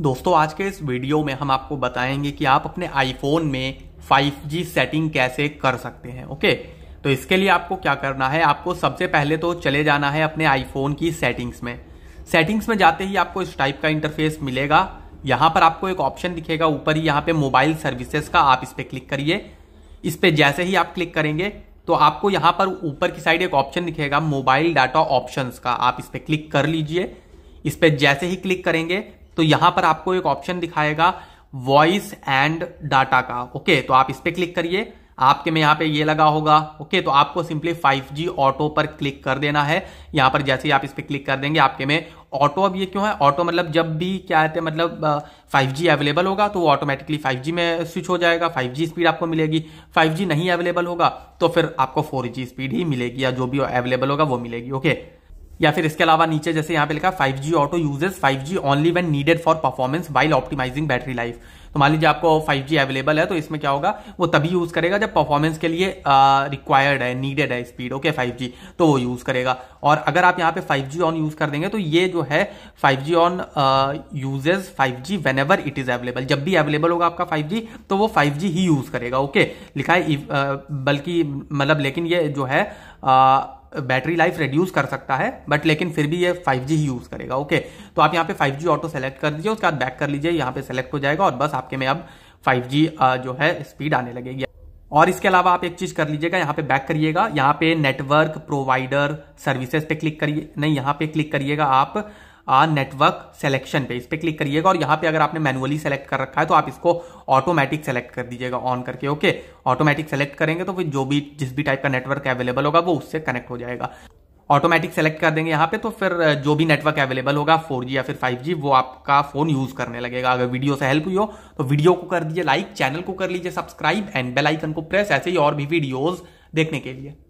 दोस्तों आज के इस वीडियो में हम आपको बताएंगे कि आप अपने आईफोन में 5G सेटिंग कैसे कर सकते हैं ओके तो इसके लिए आपको क्या करना है आपको सबसे पहले तो चले जाना है अपने आईफोन की सेटिंग्स में सेटिंग्स में जाते ही आपको इस टाइप का इंटरफेस मिलेगा यहां पर आपको एक ऑप्शन दिखेगा ऊपर ही यहाँ पे मोबाइल सर्विसेस का आप इस पर क्लिक करिए इस पर जैसे ही आप क्लिक करेंगे तो आपको यहां पर ऊपर की साइड एक ऑप्शन दिखेगा मोबाइल डाटा ऑप्शंस का आप इस पर क्लिक कर लीजिए इस पर जैसे ही क्लिक करेंगे तो यहां पर आपको एक ऑप्शन दिखाएगा वॉइस एंड डाटा का ओके तो आप इस पर क्लिक करिए आपके में यहाँ पे ये लगा होगा ओके तो आपको सिंपली 5G ऑटो पर क्लिक कर देना है यहाँ पर जैसे ही आप इस पर क्लिक कर देंगे आपके में ऑटो अब ये क्यों है ऑटो मतलब जब भी क्या कहते हैं मतलब 5G अवेलेबल होगा तो वो ऑटोमेटिकली 5G में स्विच हो जाएगा 5G स्पीड आपको मिलेगी 5G नहीं अवेलेबल होगा तो फिर आपको 4G स्पीड ही मिलेगी या जो भी अवेलेबल होगा वो मिलेगी ओके okay? या फिर इसके अलावा नीचे जैसे यहाँ पे लिखा five G auto uses five G only when needed for performance while optimising battery life तो मान लीजिए आपको 5G अवेलेबल है तो इसमें क्या होगा वो तभी यूज करेगा जब परफॉर्मेंस के लिए रिक्वायर्ड है नीडेड है स्पीड ओके okay, 5G तो वो यूज करेगा और अगर आप यहाँ पे 5G ऑन यूज कर देंगे तो ये जो है 5G on uses 5G whenever it is available जब भी अवेलेबल होगा आपका 5G तो वो 5G ही यूज करेगा ओके okay? लिखा है uh, बल्कि मतलब लेकिन ये जो है uh, बैटरी लाइफ रिड्यूस कर सकता है बट लेकिन फिर भी ये 5G ही यूज करेगा ओके तो आप यहाँ पे 5G ऑटो सेलेक्ट कर दीजिए उसके बाद बैक कर लीजिए यहाँ पे सेलेक्ट हो जाएगा और बस आपके में अब 5G जो है स्पीड आने लगेगी और इसके अलावा आप एक चीज कर लीजिएगा यहाँ पे बैक करिएगा यहाँ पे नेटवर्क प्रोवाइडर सर्विसेज पे क्लिक करिए नहीं यहाँ पे क्लिक करिएगा आप नेटवर्क सेलेक्शन पे इस पर क्लिक करिएगा और यहाँ पे अगर आपने मैनुअली सेलेक्ट कर रखा है तो आप इसको ऑटोमेटिक सेलेक्ट कर दीजिएगा ऑन करके ओके ऑटोमेटिक सेलेक्ट करेंगे तो फिर जो भी जिस भी टाइप का नेटवर्क अवेलेबल होगा वो उससे कनेक्ट हो जाएगा ऑटोमेटिक सेलेक्ट कर देंगे यहाँ पे तो फिर जो भी नेटवर्क अवेलेबल होगा 4G या फिर 5G वो आपका फोन यूज करने लगेगा अगर वीडियो से हेल्प हुई हो तो वीडियो को कर दीजिए लाइक चैनल को कर लीजिए सब्सक्राइब एंड बेल आइकन को प्रेस ऐसे ही और भी वीडियोज देखने के लिए